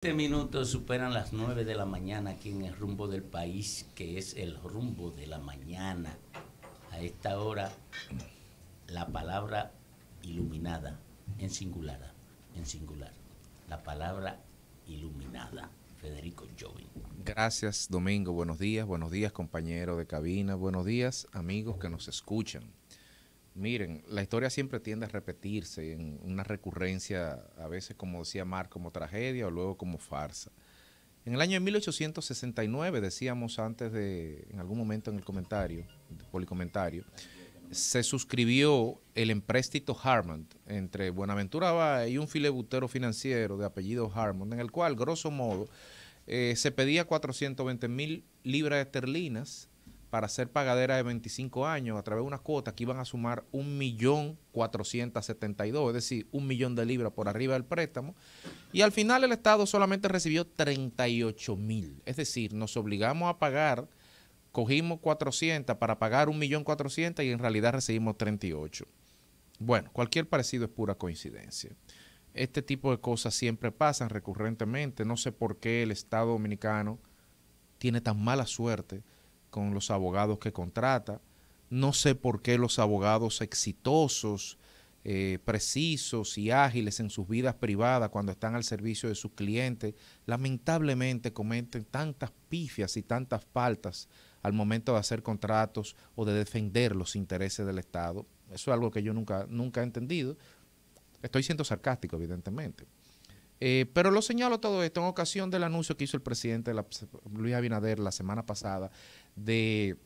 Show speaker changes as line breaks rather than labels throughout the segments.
Este minutos superan las 9 de la mañana aquí en el rumbo del país, que es el rumbo de la mañana. A esta hora, la palabra iluminada, en singular, en singular. La palabra iluminada, Federico Jovin. Gracias, Domingo. Buenos días, buenos días, compañero de cabina. Buenos días, amigos que nos escuchan. Miren, la historia siempre tiende a repetirse en una recurrencia, a veces como decía marc como tragedia o luego como farsa. En el año de 1869, decíamos antes de, en algún momento en el comentario, el comentario, se suscribió el empréstito Harmond entre Buenaventura y un filebutero financiero de apellido Harmon, en el cual, grosso modo, eh, se pedía 420 mil libras esterlinas para ser pagadera de 25 años a través de unas cuotas que iban a sumar 1.472.000, es decir, un millón de libras por arriba del préstamo. Y al final el Estado solamente recibió 38.000. mil. Es decir, nos obligamos a pagar, cogimos 400 para pagar 1.400.000 y en realidad recibimos 38. Bueno, cualquier parecido es pura coincidencia. Este tipo de cosas siempre pasan recurrentemente. No sé por qué el Estado dominicano tiene tan mala suerte con los abogados que contrata. No sé por qué los abogados exitosos, eh, precisos y ágiles en sus vidas privadas cuando están al servicio de sus clientes, lamentablemente cometen tantas pifias y tantas faltas al momento de hacer contratos o de defender los intereses del Estado. Eso es algo que yo nunca, nunca he entendido. Estoy siendo sarcástico, evidentemente. Eh, pero lo señalo todo esto en ocasión del anuncio que hizo el presidente Luis Abinader la semana pasada de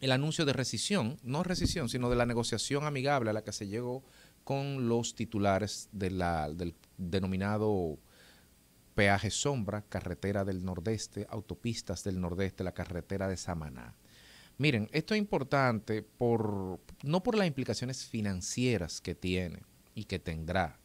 el anuncio de rescisión, no rescisión, sino de la negociación amigable a la que se llegó con los titulares de del denominado peaje sombra, carretera del nordeste, autopistas del nordeste, la carretera de Samaná. Miren, esto es importante por, no por las implicaciones financieras que tiene y que tendrá,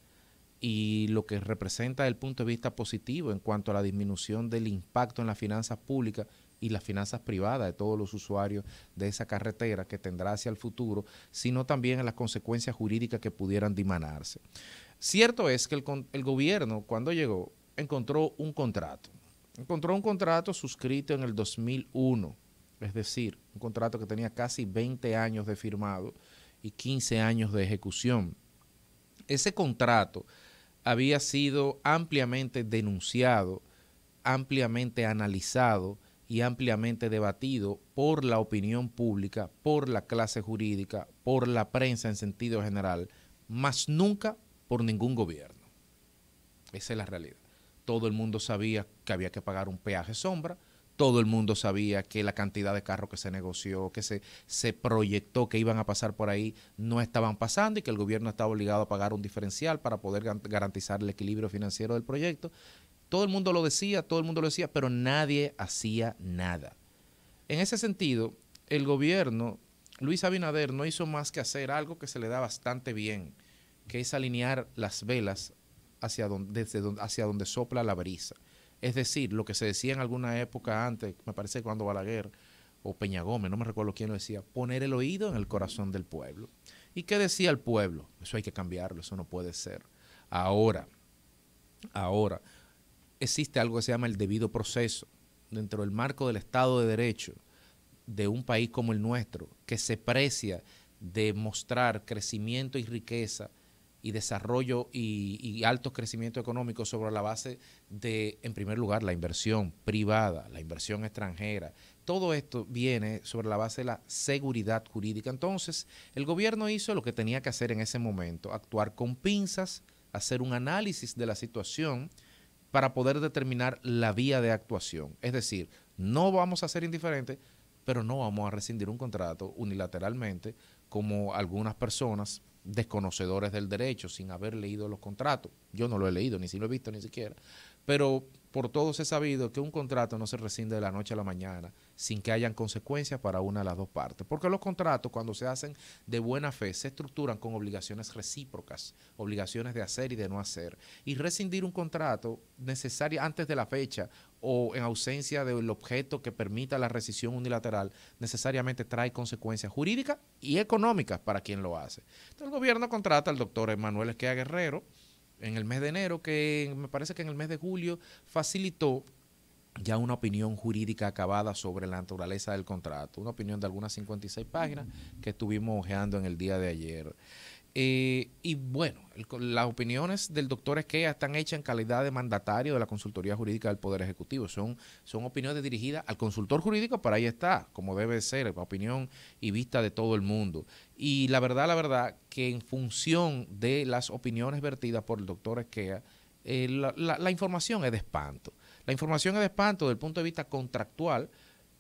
y lo que representa desde el punto de vista positivo en cuanto a la disminución del impacto en las finanzas públicas y las finanzas privadas de todos los usuarios de esa carretera que tendrá hacia el futuro, sino también en las consecuencias jurídicas que pudieran dimanarse. Cierto es que el, el gobierno, cuando llegó, encontró un contrato. Encontró un contrato suscrito en el 2001, es decir, un contrato que tenía casi 20 años de firmado y 15 años de ejecución. Ese contrato había sido ampliamente denunciado, ampliamente analizado, y ampliamente debatido por la opinión pública, por la clase jurídica, por la prensa en sentido general, más nunca por ningún gobierno. Esa es la realidad. Todo el mundo sabía que había que pagar un peaje sombra, todo el mundo sabía que la cantidad de carros que se negoció, que se, se proyectó que iban a pasar por ahí, no estaban pasando y que el gobierno estaba obligado a pagar un diferencial para poder garantizar el equilibrio financiero del proyecto. Todo el mundo lo decía, todo el mundo lo decía, pero nadie hacía nada. En ese sentido, el gobierno, Luis Abinader, no hizo más que hacer algo que se le da bastante bien, que es alinear las velas hacia donde, hacia donde sopla la brisa. Es decir, lo que se decía en alguna época antes, me parece cuando Balaguer o Peña Gómez, no me recuerdo quién lo decía, poner el oído en el corazón del pueblo. ¿Y qué decía el pueblo? Eso hay que cambiarlo, eso no puede ser. Ahora, ahora, existe algo que se llama el debido proceso dentro del marco del Estado de Derecho de un país como el nuestro, que se precia de mostrar crecimiento y riqueza y desarrollo y, altos crecimiento económico sobre la base de, en primer lugar, la inversión privada, la inversión extranjera. Todo esto viene sobre la base de la seguridad jurídica. Entonces, el gobierno hizo lo que tenía que hacer en ese momento, actuar con pinzas, hacer un análisis de la situación, para poder determinar la vía de actuación. Es decir, no vamos a ser indiferentes, pero no vamos a rescindir un contrato unilateralmente como algunas personas desconocedores del derecho, sin haber leído los contratos. Yo no lo he leído, ni si lo he visto ni siquiera. Pero por todos he sabido que un contrato no se rescinde de la noche a la mañana sin que hayan consecuencias para una de las dos partes. Porque los contratos, cuando se hacen de buena fe, se estructuran con obligaciones recíprocas, obligaciones de hacer y de no hacer. Y rescindir un contrato necesario antes de la fecha o en ausencia del objeto que permita la rescisión unilateral, necesariamente trae consecuencias jurídicas y económicas para quien lo hace. el gobierno contrata al doctor Emanuel Esquea Guerrero en el mes de enero, que me parece que en el mes de julio facilitó ya una opinión jurídica acabada sobre la naturaleza del contrato, una opinión de algunas 56 páginas que estuvimos hojeando en el día de ayer. Eh, y bueno, las opiniones del doctor Esquea están hechas en calidad de mandatario de la Consultoría Jurídica del Poder Ejecutivo. Son, son opiniones dirigidas al consultor jurídico, para ahí está, como debe ser, la opinión y vista de todo el mundo. Y la verdad, la verdad, que en función de las opiniones vertidas por el doctor Esquea, eh, la, la información es de espanto. La información es de espanto desde el punto de vista contractual,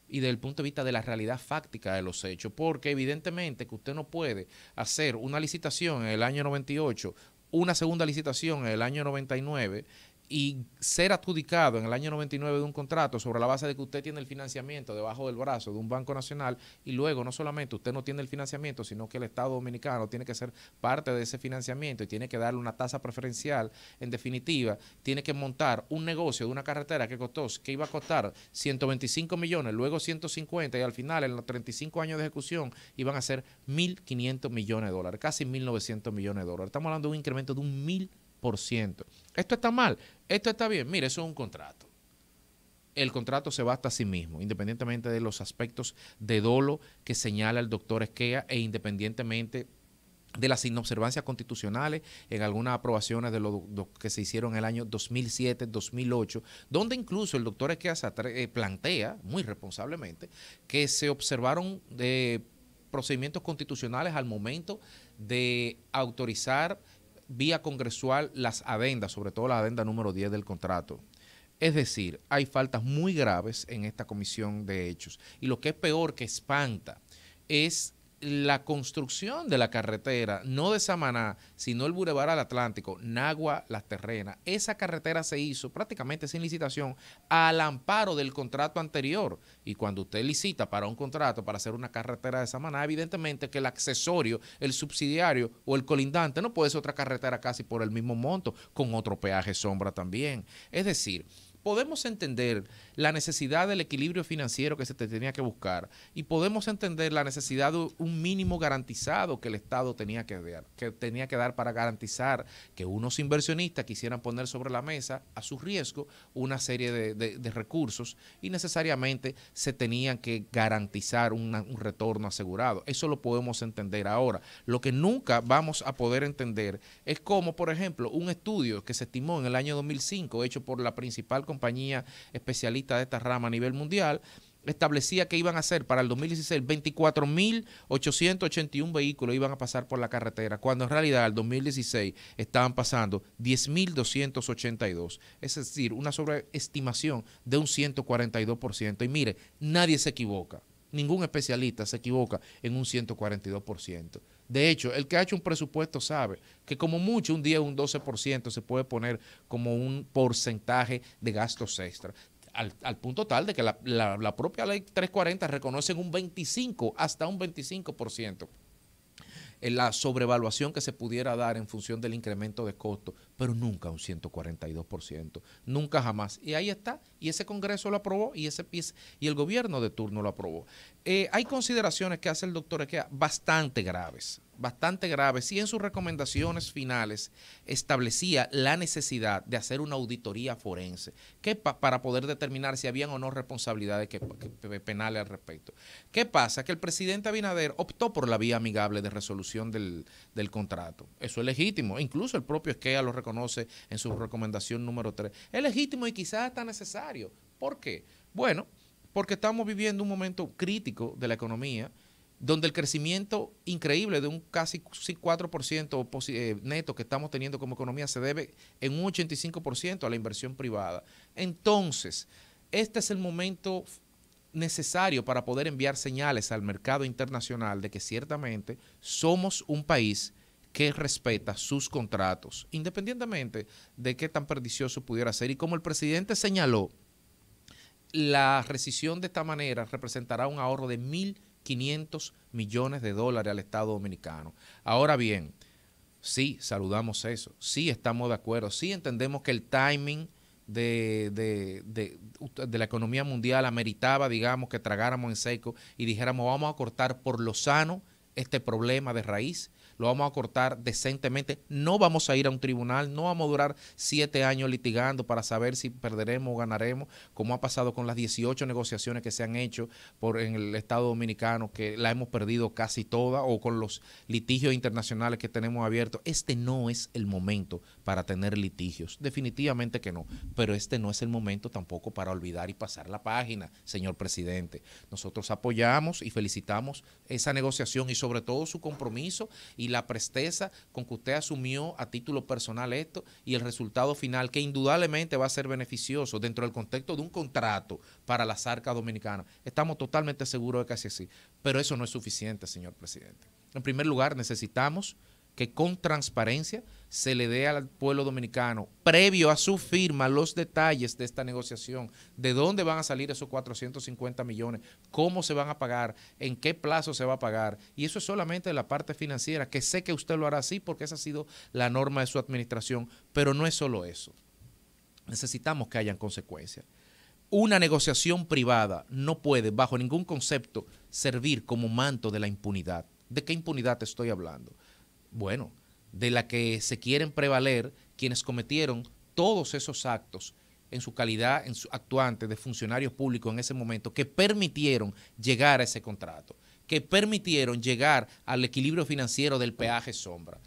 y desde el punto de vista de la realidad fáctica de los hechos, porque evidentemente que usted no puede hacer una licitación en el año 98, una segunda licitación en el año 99 y ser adjudicado en el año 99 de un contrato sobre la base de que usted tiene el financiamiento debajo del brazo de un banco nacional y luego no solamente usted no tiene el financiamiento, sino que el Estado dominicano tiene que ser parte de ese financiamiento y tiene que darle una tasa preferencial, en definitiva, tiene que montar un negocio de una carretera que costó, que iba a costar 125 millones, luego 150 y al final en los 35 años de ejecución iban a ser 1.500 millones de dólares, casi 1.900 millones de dólares. Estamos hablando de un incremento de un 1.000 esto está mal, esto está bien. Mire, eso es un contrato. El contrato se basta a sí mismo, independientemente de los aspectos de dolo que señala el doctor Esquea e independientemente de las inobservancias constitucionales en algunas aprobaciones de lo, que se hicieron en el año 2007-2008, donde incluso el doctor Esquea eh, plantea, muy responsablemente, que se observaron eh, procedimientos constitucionales al momento de autorizar vía congresual las adendas, sobre todo la adenda número 10 del contrato. Es decir, hay faltas muy graves en esta comisión de hechos. Y lo que es peor, que espanta, es la construcción de la carretera, no de Samaná, sino el Boulevard al Atlántico, Nagua, Las Terrenas. Esa carretera se hizo prácticamente sin licitación al amparo del contrato anterior. Y cuando usted licita para un contrato, para hacer una carretera de Samaná, evidentemente que el accesorio, el subsidiario o el colindante no puede ser otra carretera casi por el mismo monto, con otro peaje sombra también. Es decir, podemos entender la necesidad del equilibrio financiero que se tenía que buscar y podemos entender la necesidad de un mínimo garantizado que el Estado tenía que dar, que tenía que dar para garantizar que unos inversionistas quisieran poner sobre la mesa a su riesgo una serie de, recursos y necesariamente se tenían que garantizar un retorno asegurado. Eso lo podemos entender ahora. Lo que nunca vamos a poder entender es cómo, por ejemplo, un estudio que se estimó en el año 2005 hecho por la principal compañía compañía especialista de esta rama a nivel mundial, establecía que iban a ser para el 2016 24.881 vehículos iban a pasar por la carretera, cuando en realidad el 2016 estaban pasando 10.282. Es decir, una sobreestimación de un 142%. Y mire, nadie se equivoca, ningún especialista se equivoca en un 142%. De hecho, el que ha hecho un presupuesto sabe que como mucho un 10 o un 12% se puede poner como un porcentaje de gastos extra. Al, punto tal de que la, la, la propia ley 340 reconoce un 25, hasta un 25% en la sobrevaluación que se pudiera dar en función del incremento de costos, pero nunca un 142%, nunca jamás. Y ahí está, y ese Congreso lo aprobó y, ese, y el gobierno de turno lo aprobó. Eh, hay consideraciones que hace el doctor Equea bastante graves, bastante grave, si en sus recomendaciones finales establecía la necesidad de hacer una auditoría forense que para poder determinar si habían o no responsabilidades penales al respecto. ¿Qué pasa? Que el presidente Abinader optó por la vía amigable de resolución del, del contrato. Eso es legítimo. Incluso el propio Esquea lo reconoce en su recomendación número 3. Es legítimo y quizás hasta necesario. ¿Por qué? Bueno, porque estamos viviendo un momento crítico de la economía donde el crecimiento increíble de un casi 4% eh, neto que estamos teniendo como economía se debe en un 85% a la inversión privada. Entonces, este es el momento necesario para poder enviar señales al mercado internacional de que ciertamente somos un país que respeta sus contratos, independientemente de qué tan pernicioso pudiera ser. Y como el presidente señaló, la rescisión de esta manera representará un ahorro de mil 500 millones de dólares al Estado Dominicano. Ahora bien, sí saludamos eso, sí estamos de acuerdo, sí entendemos que el timing de, de, de, la economía mundial ameritaba, digamos, que tragáramos en seco y dijéramos vamos a cortar por lo sano este problema de raíz lo vamos a cortar decentemente, no vamos a ir a un tribunal, no vamos a durar siete años litigando para saber si perderemos o ganaremos, como ha pasado con las 18 negociaciones que se han hecho por en el Estado Dominicano, que la hemos perdido casi toda, o con los litigios internacionales que tenemos abiertos. Este no es el momento para tener litigios, definitivamente que no, pero este no es el momento tampoco para olvidar y pasar la página, señor presidente. Nosotros apoyamos y felicitamos esa negociación y sobre todo su compromiso y y la presteza con que usted asumió a título personal esto y el resultado final que indudablemente va a ser beneficioso dentro del contexto de un contrato para la arcas Dominicana Estamos totalmente seguros de que así es. Pero eso no es suficiente, señor presidente. En primer lugar, necesitamos que con transparencia se le dé al pueblo dominicano, previo a su firma, los detalles de esta negociación, de dónde van a salir esos 450 millones, cómo se van a pagar, en qué plazo se va a pagar. Y eso es solamente la parte financiera, que sé que usted lo hará así porque esa ha sido la norma de su administración, pero no es solo eso. Necesitamos que hayan consecuencias. Una negociación privada no puede, bajo ningún concepto, servir como manto de la impunidad. ¿De qué impunidad te estoy hablando? Bueno, de la que se quieren prevaler quienes cometieron todos esos actos en su calidad en su actuante de funcionarios públicos en ese momento que permitieron llegar a ese contrato, que permitieron llegar al equilibrio financiero del peaje sombra.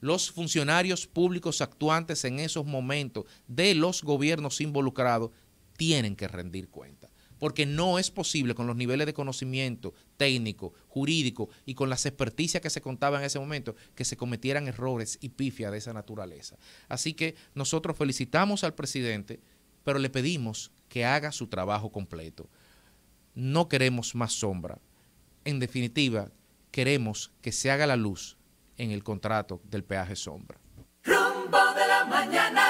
Los funcionarios públicos actuantes en esos momentos de los gobiernos involucrados tienen que rendir cuenta porque no es posible con los niveles de conocimiento técnico, jurídico y con las experticias que se contaban en ese momento que se cometieran errores y pifias de esa naturaleza. Así que nosotros felicitamos al presidente, pero le pedimos que haga su trabajo completo. No queremos más sombra. En definitiva, queremos que se haga la luz en el contrato del peaje sombra. Rumbo de la mañana.